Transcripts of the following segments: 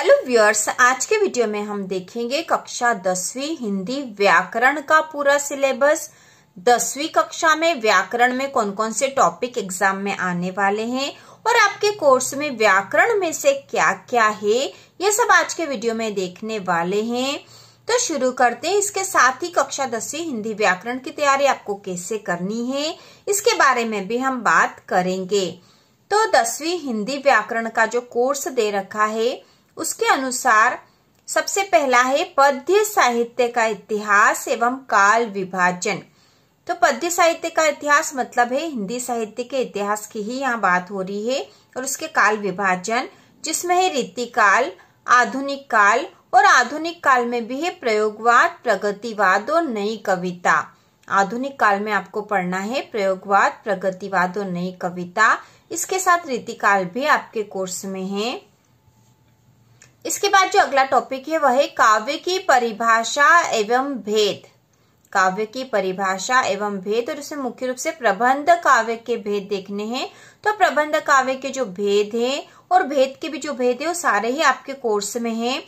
hello viewers आज के video में हम देखेंगे कक्षा दसवीं हिंदी व्याकरण का पूरा सिलेबस दसवीं कक्षा में व्याकरण में कौन कौन से टॉपिक एग्जाम में आने वाले हैं और आपके कोर्स में व्याकरण में से क्या क्या है ये सब आज के वीडियो में देखने वाले हैं तो शुरू करते हैं इसके साथ ही कक्षा दसवीं हिंदी व्याकरण की तैयारी आपको कैसे करनी है इसके बारे में भी हम बात करेंगे तो दसवीं हिंदी व्याकरण का जो कोर्स दे रखा है उसके अनुसार सबसे पहला है पद्य साहित्य का इतिहास एवं काल विभाजन तो पद्य साहित्य का इतिहास मतलब है हिंदी साहित्य के इतिहास की ही यहाँ बात हो रही है और उसके काल विभाजन जिसमें है रीति काल आधुनिक काल और आधुनिक काल में भी है प्रयोगवाद प्रगतिवाद और नई कविता आधुनिक काल में आपको पढ़ना है प्रयोगवाद प्रगतिवाद और नई कविता इसके साथ रीतिकाल भी आपके कोर्स में है इसके बाद जो अगला टॉपिक है वह है काव्य की परिभाषा एवं भेद काव्य की परिभाषा एवं भेद और उसमें मुख्य रूप से प्रबंध काव्य के भेद देखने हैं तो प्रबंध काव्य के जो भेद है और भेद के भी जो भेद है वो सारे ही आपके कोर्स में है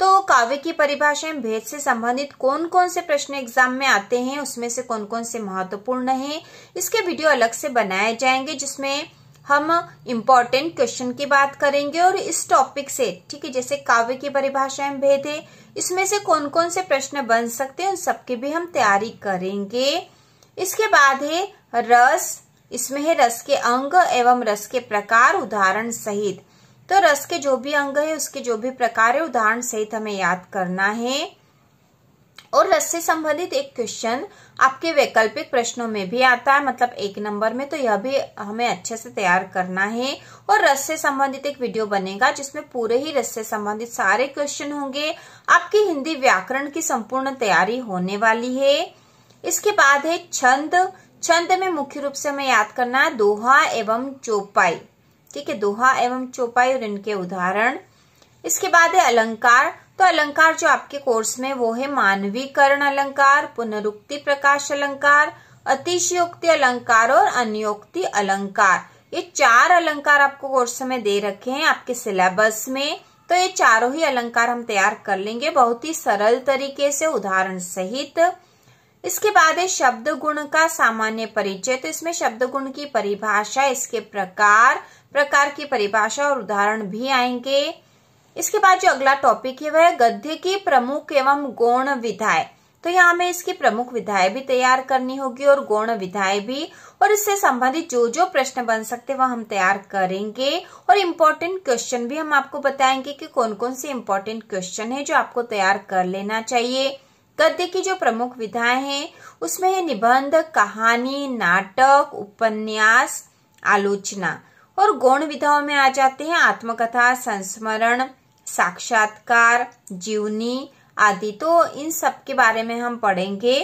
तो काव्य की परिभाषा एवं भेद से संबंधित कौन कौन से प्रश्न एग्जाम में आते हैं उसमें से कौन कौन से महत्वपूर्ण है इसके वीडियो अलग से बनाए जाएंगे जिसमें हम इम्पोर्टेंट क्वेश्चन की बात करेंगे और इस टॉपिक से ठीक है जैसे काव्य की परिभाषाएं भेद है इसमें से कौन कौन से प्रश्न बन सकते हैं उन सबकी भी हम तैयारी करेंगे इसके बाद है रस इसमें है रस के अंग एवं रस के प्रकार उदाहरण सहित तो रस के जो भी अंग है उसके जो भी प्रकार है उदाहरण सहित हमें याद करना है और रस से संबंधित एक क्वेश्चन आपके वैकल्पिक प्रश्नों में भी आता है मतलब एक नंबर में तो यह भी हमें अच्छे से तैयार करना है और रस से संबंधित एक वीडियो बनेगा जिसमें पूरे ही रस से संबंधित सारे क्वेश्चन होंगे आपकी हिंदी व्याकरण की संपूर्ण तैयारी होने वाली है इसके बाद है छंद छंद में मुख्य रूप से हमें याद करना है दोहा एवं चौपाई ठीक है दोहा एवं चौपाई और इनके उदाहरण इसके बाद है अलंकार तो अलंकार जो आपके कोर्स में वो है मानवीकरण अलंकार पुनरुक्ति प्रकाश अलंकार अतिशयोक्ति अलंकार और अन्योक्ति अलंकार ये चार अलंकार आपको कोर्स में दे रखे हैं आपके सिलेबस में तो ये चारों ही अलंकार हम तैयार कर लेंगे बहुत ही सरल तरीके से उदाहरण सहित इसके बाद है शब्द गुण का सामान्य परिचय तो इसमें शब्द गुण की परिभाषा इसके प्रकार प्रकार की परिभाषा और उदाहरण भी आएंगे इसके बाद जो अगला टॉपिक है वह गद्य की प्रमुख एवं गौण विधाएं तो यहाँ हमें इसकी प्रमुख विधाएं भी तैयार करनी होगी और गौण विधाएं भी और इससे संबंधित जो जो प्रश्न बन सकते हैं वह हम तैयार करेंगे और इम्पोर्टेंट क्वेश्चन भी हम आपको बताएंगे कि कौन कौन से इम्पोर्टेंट क्वेश्चन है जो आपको तैयार कर लेना चाहिए गद्य की जो प्रमुख विधाएं हैं उसमें है निबंध कहानी नाटक उपन्यास आलोचना और गौण विधाओं में आ जाते हैं आत्मकथा संस्मरण साक्षात्कार जीवनी आदि तो इन सब के बारे में हम पढ़ेंगे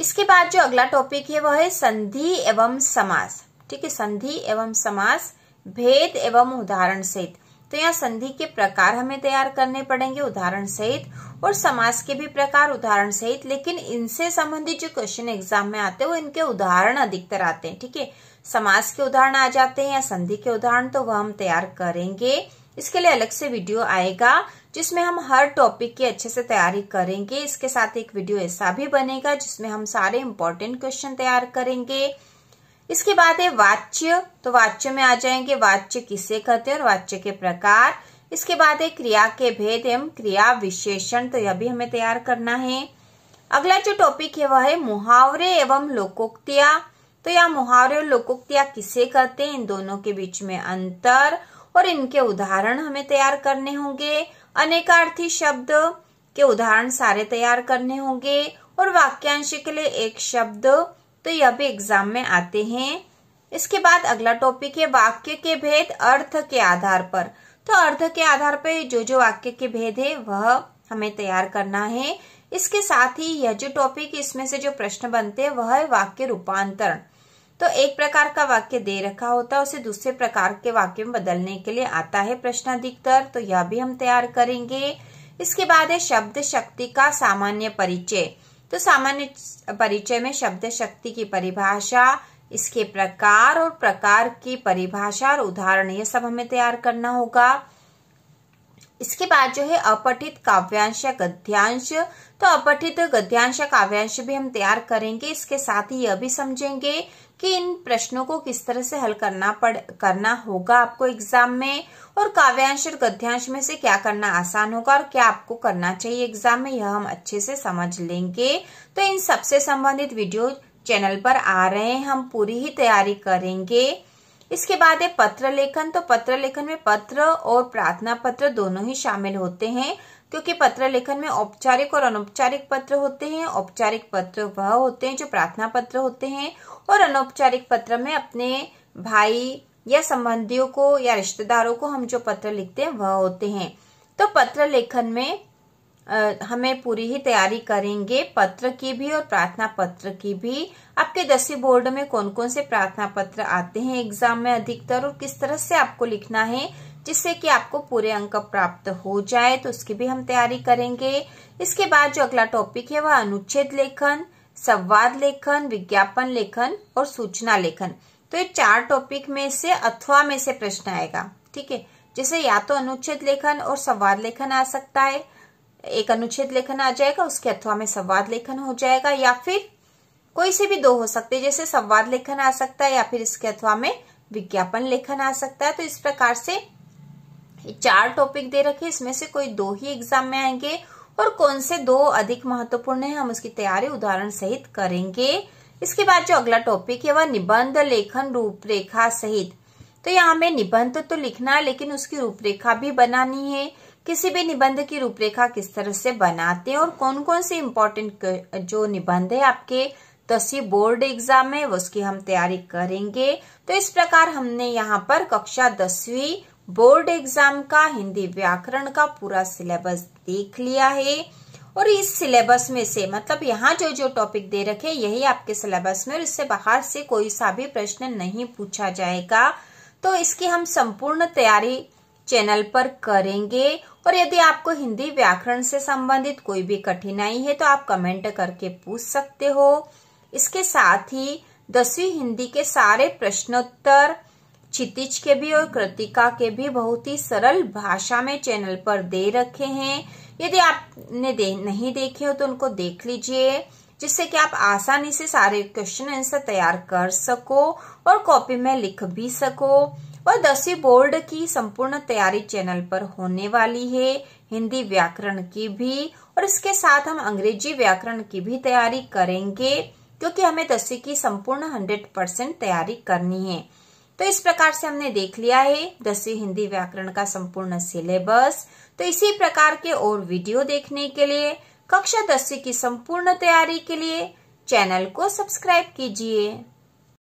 इसके बाद जो अगला टॉपिक है वह है संधि एवं समास ठीक है संधि एवं समास भेद एवं उदाहरण सहित तो यहाँ संधि के प्रकार हमें तैयार करने पड़ेंगे उदाहरण सहित और समास के भी प्रकार उदाहरण सहित लेकिन इनसे संबंधित जो क्वेश्चन एग्जाम में आते हैं वो इनके उदाहरण अधिकतर आते हैं ठीक है समास के उदाहरण आ जाते हैं या संधि के उदाहरण तो वह हम तैयार करेंगे इसके लिए अलग से वीडियो आएगा जिसमें हम हर टॉपिक की अच्छे से तैयारी करेंगे इसके साथ एक वीडियो ऐसा भी बनेगा जिसमें हम सारे इंपॉर्टेंट क्वेश्चन तैयार करेंगे इसके बाद है वाच्य तो वाच्य में आ जाएंगे वाच्य किसे कहते हैं और वाच्य के प्रकार इसके बाद है क्रिया के भेद एवं क्रिया विशेषण तो यह भी हमें तैयार करना है अगला जो टॉपिक है वह है मुहावरे एवं लोकोक्तिया तो यह मुहावरे और लोकोक्तिया किसे कहते हैं इन दोनों के बीच में अंतर और इनके उदाहरण हमें तैयार करने होंगे अनेकार्थी शब्द के उदाहरण सारे तैयार करने होंगे और वाक्यांश के लिए एक शब्द तो यह भी एग्जाम में आते हैं इसके बाद अगला टॉपिक है वाक्य के भेद अर्थ के आधार पर तो अर्थ के आधार पर जो जो वाक्य के भेद है वह हमें तैयार करना है इसके साथ ही यह जो टॉपिक इसमें से जो प्रश्न बनते हैं वह है वाक्य रूपांतरण तो एक प्रकार का वाक्य दे रखा होता है उसे दूसरे प्रकार के वाक्य में बदलने के लिए आता है प्रश्नाधिकतर तो यह भी हम तैयार करेंगे इसके बाद है शब्द शक्ति का सामान्य परिचय तो सामान्य परिचय में शब्द शक्ति की परिभाषा इसके प्रकार और प्रकार की परिभाषा और उदाहरण ये सब हमें तैयार करना होगा इसके बाद जो है अपठित काव्यांश या गद्यांश तो अपठित गद्यांश या काव्यांश भी हम तैयार करेंगे इसके साथ ही यह भी समझेंगे कि इन प्रश्नों को किस तरह से हल करना पड़ करना होगा आपको एग्जाम में और काव्यांश और गद्यांश में से क्या करना आसान होगा और क्या आपको करना चाहिए एग्जाम में यह हम अच्छे से समझ लेंगे तो इन सबसे संबंधित वीडियो चैनल पर आ रहे हैं हम पूरी ही तैयारी करेंगे इसके बाद है पत्र लेखन तो पत्र लेखन में पत्र और प्रार्थना पत्र दोनों ही शामिल होते हैं क्योंकि पत्र लेखन में औपचारिक और अनौपचारिक पत्र होते हैं औपचारिक पत्र वह होते हैं जो प्रार्थना पत्र होते हैं और अनौपचारिक पत्र में अपने भाई या संबंधियों को या रिश्तेदारों को हम जो पत्र लिखते हैं वह होते हैं तो पत्र लेखन में हमें पूरी ही तैयारी करेंगे पत्र की भी और प्रार्थना पत्र की भी आपके दसवीं बोर्ड में कौन कौन से प्रार्थना पत्र आते हैं एग्जाम में अधिकतर और किस तरह से आपको लिखना है जिससे कि आपको पूरे अंक प्राप्त हो जाए तो उसकी भी हम तैयारी करेंगे इसके बाद जो अगला टॉपिक है वह अनुच्छेद लेखन संवाद लेखन विज्ञापन लेखन और सूचना लेखन तो ये चार टॉपिक में से अथवा में से प्रश्न आएगा ठीक है जैसे या तो अनुच्छेद लेखन और संवाद लेखन आ सकता है एक अनुच्छेद लेखन आ जाएगा उसके अथवा में संवाद लेखन हो जाएगा या फिर कोई से भी दो हो सकते हैं जैसे संवाद लेखन आ सकता है या फिर इसके अथवा में विज्ञापन लेखन आ सकता है तो इस प्रकार से चार टॉपिक दे रखे इसमें से कोई दो ही एग्जाम में आएंगे और कौन से दो अधिक महत्वपूर्ण है हम उसकी तैयारी उदाहरण सहित करेंगे इसके बाद जो अगला टॉपिक है वह निबंध लेखन रूपरेखा सहित तो यहाँ हमें निबंध तो लिखना है लेकिन उसकी रूपरेखा भी बनानी है किसी भी निबंध की रूपरेखा किस तरह से बनाते हैं और कौन कौन से इम्पोर्टेंट जो निबंध है आपके दसवीं बोर्ड एग्जाम है उसकी हम तैयारी करेंगे तो इस प्रकार हमने यहाँ पर कक्षा दसवीं बोर्ड एग्जाम का हिंदी व्याकरण का पूरा सिलेबस देख लिया है और इस सिलेबस में से मतलब यहाँ जो जो टॉपिक दे रखे यही आपके सिलेबस में और इससे बाहर से कोई सा भी प्रश्न नहीं पूछा जाएगा तो इसकी हम संपूर्ण तैयारी चैनल पर करेंगे और यदि आपको हिंदी व्याकरण से संबंधित कोई भी कठिनाई है तो आप कमेंट करके पूछ सकते हो इसके साथ ही दसवीं हिंदी के सारे प्रश्नोत्तर क्षितिज के भी और कृतिका के भी बहुत ही सरल भाषा में चैनल पर दे रखे हैं यदि आपने दे, नहीं देखे हो तो उनको देख लीजिए जिससे कि आप आसानी से सारे क्वेश्चन आंसर तैयार कर सको और कॉपी में लिख भी सको और दसवीं बोर्ड की संपूर्ण तैयारी चैनल पर होने वाली है हिंदी व्याकरण की भी और इसके साथ हम अंग्रेजी व्याकरण की भी तैयारी करेंगे क्योंकि हमें दसवीं की संपूर्ण हंड्रेड परसेंट तैयारी करनी है तो इस प्रकार से हमने देख लिया है दसवीं हिंदी व्याकरण का संपूर्ण सिलेबस तो इसी प्रकार के और वीडियो देखने के लिए कक्षा दसवीं की संपूर्ण तैयारी के लिए चैनल को सब्सक्राइब कीजिए